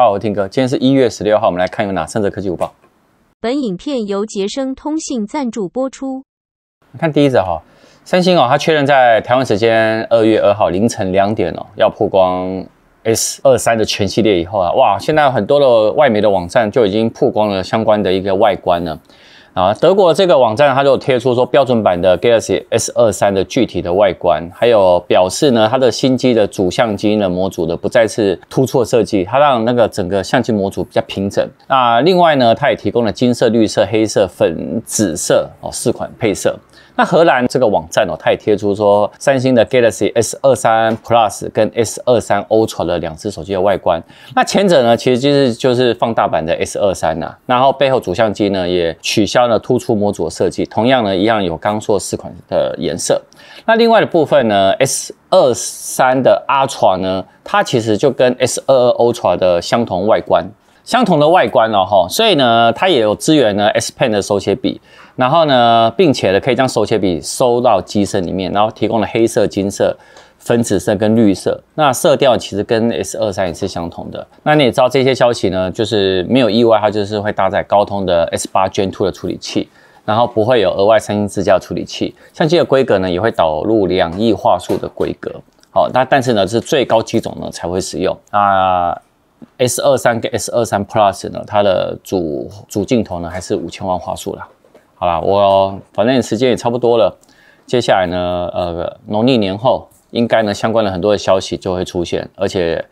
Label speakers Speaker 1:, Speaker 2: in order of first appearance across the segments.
Speaker 1: 好，我听哥，今天是一月十六号，我们来看有哪三则科技股报。本影片由杰生通信赞助播出。看第一则哈，三星哦，它确认在台湾时间二月二号凌晨两点哦，要曝光 S 二三的全系列以后啊，哇，现在很多的外媒的网站就已经曝光了相关的一个外观了。啊，德国这个网站它就贴出说标准版的 Galaxy S 二三的具体的外观，还有表示呢，它的新机的主相机呢模组的不再是突出设计，它让那个整个相机模组比较平整。那另外呢，它也提供了金色、绿色、黑色、粉紫色哦四款配色。那荷兰这个网站哦，它也贴出说三星的 Galaxy S 二三 Plus 跟 S 二三 Ultra 的两只手机的外观。那前者呢，其实就是就是放大版的 S 二三呐，然后背后主相机呢也取消了突出模组的设计，同样呢一样有刚说四款的颜色。那另外的部分呢，S 二三的 Ultra 呢，它其实就跟 S 二二 Ultra 的相同外观。相同的外观哦，吼，所以呢，它也有支援呢 S Pen 的手写笔，然后呢，并且呢，可以将手写笔收到机身里面，然后提供了黑色、金色、粉紫色跟绿色，那色调其实跟 S 二三也是相同的。那你也知道这些消息呢，就是没有意外，它就是会搭载高通的 S 八 Gen 2的处理器，然后不会有额外三星支架处理器。相机的规格呢，也会导入两亿画素的规格，好，那但是呢，是最高机种呢才会使用啊。S 二三跟 S 二三 Plus 呢，它的主主镜头呢还是五千万画素啦。好啦，我反正时间也差不多了。接下来呢，呃，农历年后应该呢，相关的很多的消息就会出现，而且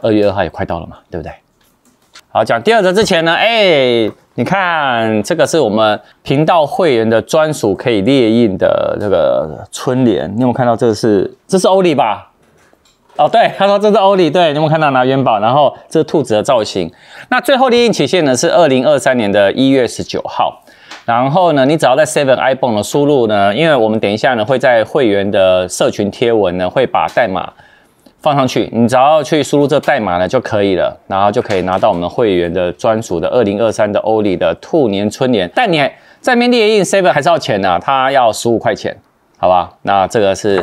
Speaker 1: 二月二号也快到了嘛，对不对？好，讲第二则之前呢，哎，你看这个是我们频道会员的专属可以列印的这个春联，你有没有看到这个是？这是欧里吧？哦，对，他说这是欧里，对，你有有看到拿元宝，然后这是兔子的造型。那最后的印期限呢是二零二三年的一月十九号。然后呢，你只要在 Seven iBon 的输入呢，因为我们等一下呢会在会员的社群贴文呢会把代码放上去，你只要去输入这代码呢就可以了，然后就可以拿到我们会员的专属的二零二三的欧里的兔年春联。但你在面店印 Seven 还是要钱呢，它要十五块钱，好吧？那这个是。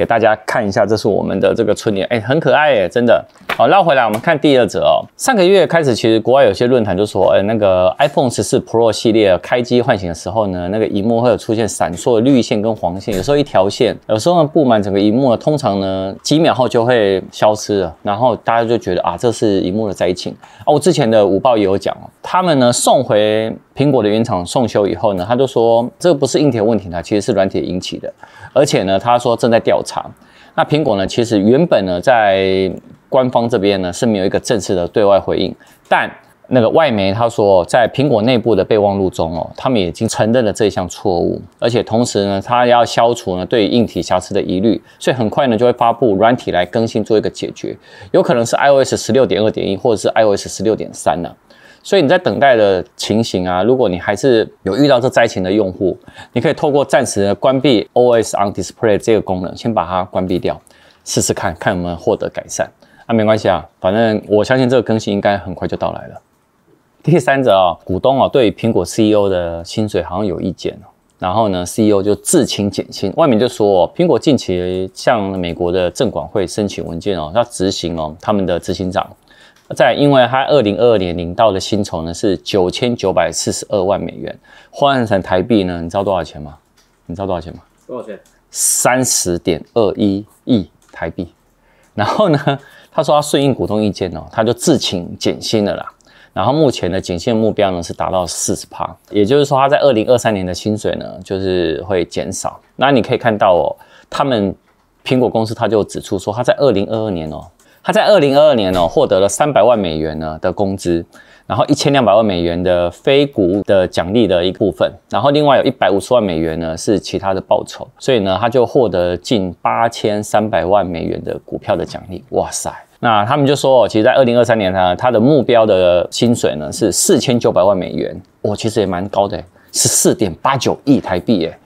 Speaker 1: 给大家看一下，这是我们的这个春联，哎，很可爱哎，真的。好，绕回来，我们看第二则哦。上个月开始，其实国外有些论坛就说，哎，那个 iPhone 十四 Pro 系列开机唤醒的时候呢，那个荧幕会有出现闪烁绿线跟黄线，有时候一条线，有时候呢布满整个荧幕呢，通常呢几秒后就会消失了，然后大家就觉得啊，这是荧幕的灾情。啊，我之前的五报也有讲，他们呢送回。苹果的原厂送修以后呢，他就说这个不是硬体问题呢，其实是软体引起的，而且呢，他说正在调查。那苹果呢，其实原本呢，在官方这边呢是没有一个正式的对外回应，但那个外媒他说，在苹果内部的备忘录中哦，他们已经承认了这一项错误，而且同时呢，他要消除呢对硬体瑕疵的疑虑，所以很快呢就会发布软体来更新做一个解决，有可能是 iOS 十六点二点一或者是 iOS 十六点三呢。所以你在等待的情形啊，如果你还是有遇到这灾情的用户，你可以透过暂时的关闭 OS on Display 这个功能，先把它关闭掉，试试看看有没有获得改善。啊，没关系啊，反正我相信这个更新应该很快就到来了。第三者啊，股东啊对苹果 CEO 的薪水好像有意见哦。然后呢，CEO 就自清减薪，外面就说苹果近期向美国的证管会申请文件哦，要执行哦他们的执行长。再因为他二零二二年领到的薪酬呢是九千九百四十二万美元，换算成台币呢，你知道多少钱吗？你知道多少钱吗？多少钱？三十点二一亿台币。然后呢，他说他顺应股东意见哦，他就自请减薪了啦。然后目前的减薪目标呢是达到四十趴，也就是说他在二零二三年的薪水呢就是会减少。那你可以看到哦，他们苹果公司他就指出说他在二零二二年哦。他在二零二二年呢，获得了三百万美元呢的工资，然后一千两百万美元的非股的奖励的一部分，然后另外有一百五十万美元呢是其他的报酬，所以呢他就获得近八千三百万美元的股票的奖励。哇塞！那他们就说，哦，其实，在二零二三年呢，他的目标的薪水呢是四千九百万美元，哇，其实也蛮高的，十四点八九亿台币，哎。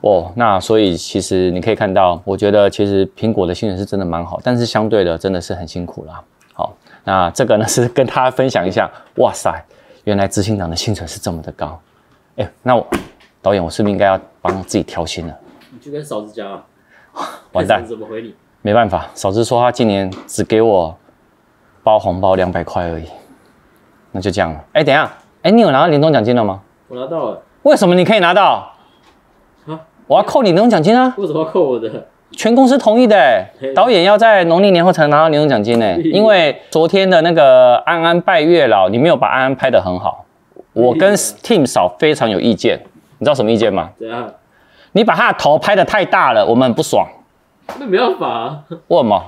Speaker 1: 哦，那所以其实你可以看到，我觉得其实苹果的薪水是真的蛮好，但是相对的真的是很辛苦啦。好，那这个呢是跟他分享一下，哇塞，原来执行长的薪水是这么的高。哎，那我导演，我是不是应该要帮自己调薪了？你去跟嫂子讲啊。
Speaker 2: 完蛋。
Speaker 1: 怎么回你？没办法，嫂子说她今年只给我包红包两百块而已，那就这样了。哎，等一下，哎，你有拿到年终奖金了吗？我拿到了。为什么你可以拿到？我要扣你年终奖金啊！为什么扣我的？全公司同意的。导演要在农历年后才能拿到年终奖金呢，因为昨天的那个安安拜月老，你没有把安安拍得很好，我跟 Team 嫂非常有意见。你知道什么意见吗？怎样？你把他的头拍得太大了，我们很不爽。那没办法。啊。为什么？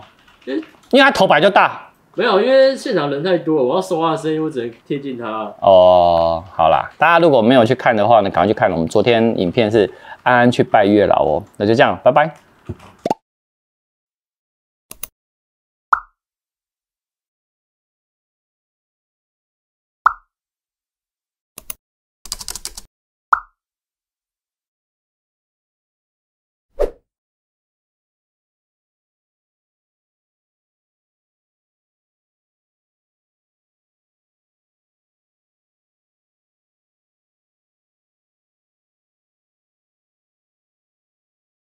Speaker 1: 因为他头本来就大。没有，因为现场人太多了，我要说话的声音，我只能贴近他。哦，好啦，大家如果没有去看的话呢，赶快去看我们昨天影片是安安去拜月老哦，那就这样，拜拜。